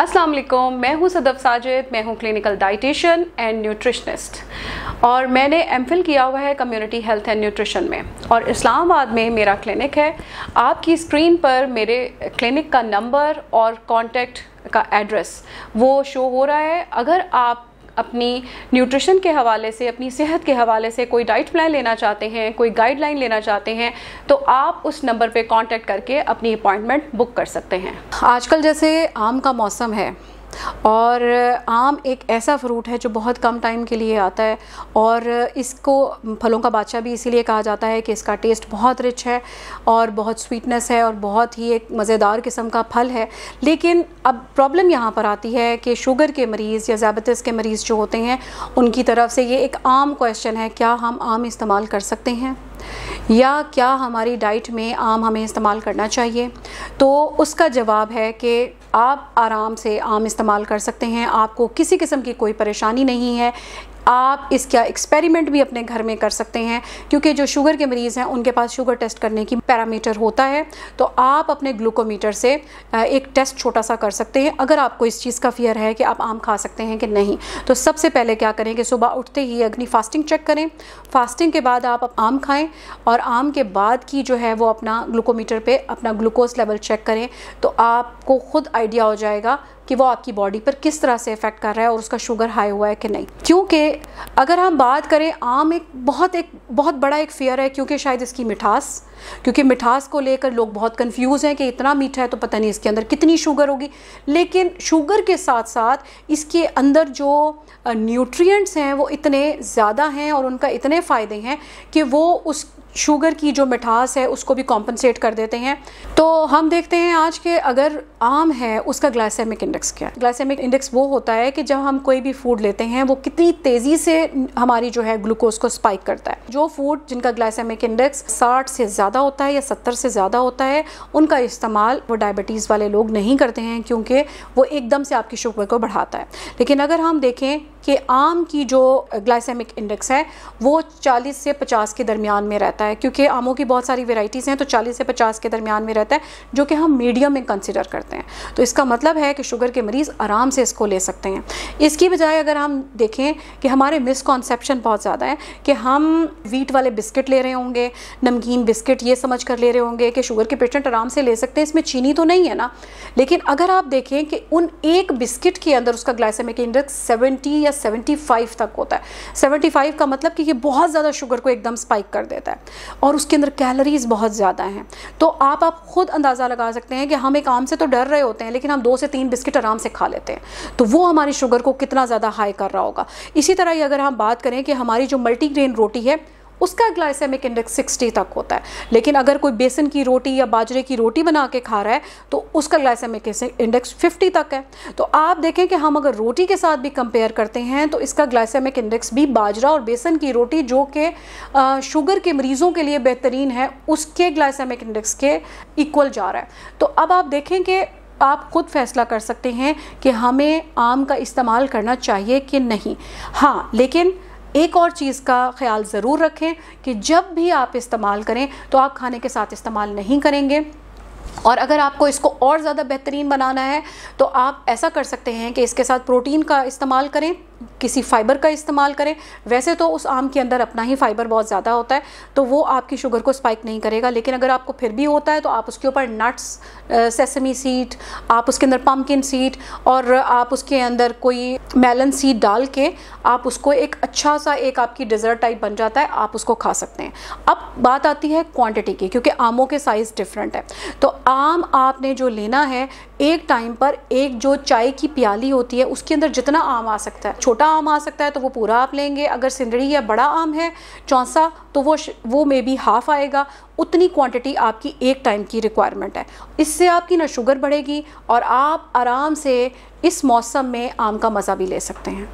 अस्सलाम वालेकुम मैं हूं सदफ साजिद मैं हूं क्लिनिकल डाइटिशियन एंड न्यूट्रिशनिस्ट और मैंने एम किया हुआ है कम्युनिटी हेल्थ एंड न्यूट्रिशन में और इस्लामाबाद में मेरा क्लिनिक है आपकी स्क्रीन पर मेरे क्लिनिक का नंबर और कॉन्टैक्ट का एड्रेस वो शो हो रहा है अगर आप अपनी न्यूट्रिशन के हवाले से अपनी सेहत के हवाले से कोई डाइट प्लान लेना चाहते हैं कोई गाइडलाइन लेना चाहते हैं तो आप उस नंबर पे कांटेक्ट करके अपनी अपॉइंटमेंट बुक कर सकते हैं आजकल जैसे आम का मौसम है और आम एक ऐसा फ्रूट है जो बहुत कम टाइम के लिए आता है और इसको फलों का बादशाह भी इसीलिए कहा जाता है कि इसका टेस्ट बहुत रिच है और बहुत स्वीटनेस है और बहुत ही एक मज़ेदार किस्म का फल है लेकिन अब प्रॉब्लम यहाँ पर आती है कि शुगर के मरीज़ या ज़्याबतस के मरीज़ जो होते हैं उनकी तरफ से ये एक आम क्वेश्चन है क्या हम आम इस्तेमाल कर सकते हैं या क्या हमारी डाइट में आम हमें इस्तेमाल करना चाहिए तो उसका जवाब है कि आप आराम से आम इस्तेमाल कर सकते हैं आपको किसी किस्म की कोई परेशानी नहीं है आप इसका एक्सपेरिमेंट भी अपने घर में कर सकते हैं क्योंकि जो शुगर के मरीज़ हैं उनके पास शुगर टेस्ट करने की पैरामीटर होता है तो आप अपने ग्लूकोमीटर से एक टेस्ट छोटा सा कर सकते हैं अगर आपको इस चीज़ का फियर है कि आप आम खा सकते हैं कि नहीं तो सबसे पहले क्या करें कि सुबह उठते ही अग्नि फास्टिंग चेक करें फास्टिंग के बाद आप आम खाएँ और आम के बाद की जो है वो अपना ग्लूकोमीटर पर अपना ग्लूकोज लेवल चेक करें तो आपको खुद आइडिया हो जाएगा कि वो आपकी बॉडी पर किस तरह से इफ़ेक्ट कर रहा है और उसका शुगर हाई हुआ है कि नहीं क्योंकि अगर हम बात करें आम एक बहुत एक बहुत बड़ा एक फियर है क्योंकि शायद इसकी मिठास क्योंकि मिठास को लेकर लोग बहुत कंफ्यूज हैं कि इतना मीठा है तो पता नहीं इसके अंदर कितनी शुगर होगी लेकिन शुगर के साथ साथ इसके अंदर जो न्यूट्रिएंट्स हैं वो इतने ज़्यादा हैं और उनका इतने फ़ायदे हैं कि वो उस शुगर की जो मिठास है उसको भी कॉम्पनसेट कर देते हैं तो हम देखते हैं आज के अगर आम है उसका ग्लाइसेमिक इंडेक्स क्या है ग्लाइसेमिक इंडेक्स वो होता है कि जब हम कोई भी फूड लेते हैं वो कितनी तेज़ी से हमारी जो है ग्लूकोज को स्पाइक करता है जो जो फूड जिनका ग्लाइसेमिक इंडेक्स 60 से ज़्यादा होता है या 70 से ज़्यादा होता है उनका इस्तेमाल वो डायबिटीज़ वाले लोग नहीं करते हैं क्योंकि वो एकदम से आपकी शुगर को बढ़ाता है लेकिन अगर हम देखें कि आम की जो ग्लाइसेमिक इंडेक्स है वो 40 से 50 के दरमियान में रहता है क्योंकि आमों की बहुत सारी वेराइटीज़ हैं तो 40 से 50 के दरमियान में रहता है जो कि हम मीडियम में कंसिडर करते हैं तो इसका मतलब है कि शुगर के मरीज़ आराम से इसको ले सकते हैं इसकी बजाय अगर हम देखें कि हमारे मिसकॉन्सेप्शन बहुत ज़्यादा है कि हम वीट वाले बिस्किट ले रहे होंगे नमकीन बिस्किट ये समझ कर ले रहे होंगे कि शुगर के पेशेंट आराम से ले सकते हैं इसमें चीनी तो नहीं है ना लेकिन अगर आप देखें कि उन एक बिस्किट के अंदर उसका ग्लाइसेमिक इंडेक्स 70 या 75 तक होता है 75 का मतलब कि ये बहुत ज़्यादा शुगर को एकदम स्पाइक कर देता है और उसके अंदर कैलरीज बहुत ज़्यादा हैं तो आप आप खुद अंदाज़ा लगा सकते हैं कि हम एक आम से तो डर रहे होते हैं लेकिन हम दो से तीन बिस्किट आराम से खा लेते हैं तो वो हमारी शुगर को कितना ज़्यादा हाई कर रहा होगा इसी तरह ही अगर हम बात करें कि हमारी जो मल्टीग्रेन रोटी है उसका ग्लाइसेमिक इंडेक्स सिक्सटी तक होता है लेकिन अगर कोई बेसन की रोटी या बाजरे की रोटी बना के खा रहा है तो उसका ग्लाइसेमिक इंडेक्स फिफ्टी तक है तो आप देखें कि हम अगर रोटी के साथ भी कंपेयर करते हैं तो इसका ग्लाइसेमिक इंडेक्स भी बाजरा और बेसन की रोटी जो कि शुगर के मरीज़ों के लिए बेहतरीन है उसके ग्लाइसेमिक इंडेक्स के इक्वल जा रहा है तो अब आप देखें कि आप खुद फैसला कर सकते हैं कि हमें आम का इस्तेमाल करना चाहिए कि नहीं हाँ लेकिन एक और चीज़ का ख्याल ज़रूर रखें कि जब भी आप इस्तेमाल करें तो आप खाने के साथ इस्तेमाल नहीं करेंगे और अगर आपको इसको और ज़्यादा बेहतरीन बनाना है तो आप ऐसा कर सकते हैं कि इसके साथ प्रोटीन का इस्तेमाल करें किसी फाइबर का इस्तेमाल करें वैसे तो उस आम के अंदर अपना ही फाइबर बहुत ज़्यादा होता है तो वो आपकी शुगर को स्पाइक नहीं करेगा लेकिन अगर आपको फिर भी होता है तो आप उसके ऊपर नट्स सेसमी सीड आप उसके अंदर पम्पकिन सीड और आप उसके अंदर कोई मेलन सीड डाल के आप उसको एक अच्छा सा एक आपकी डिज़र्ट टाइप बन जाता है आप उसको खा सकते हैं अब बात आती है क्वान्टिटी की क्योंकि आमों के साइज़ डिफरेंट है तो आम आपने जो लेना है एक टाइम पर एक जो चाय की प्याली होती है उसके अंदर जितना आम आ सकता है छोटा आम आ सकता है तो वो पूरा आप लेंगे अगर सिंदड़ी या बड़ा आम है चौंसा तो वो वो मे बी हाफ आएगा उतनी क्वांटिटी आपकी एक टाइम की रिक्वायरमेंट है इससे आपकी ना शुगर बढ़ेगी और आप आराम से इस मौसम में आम का मज़ा भी ले सकते हैं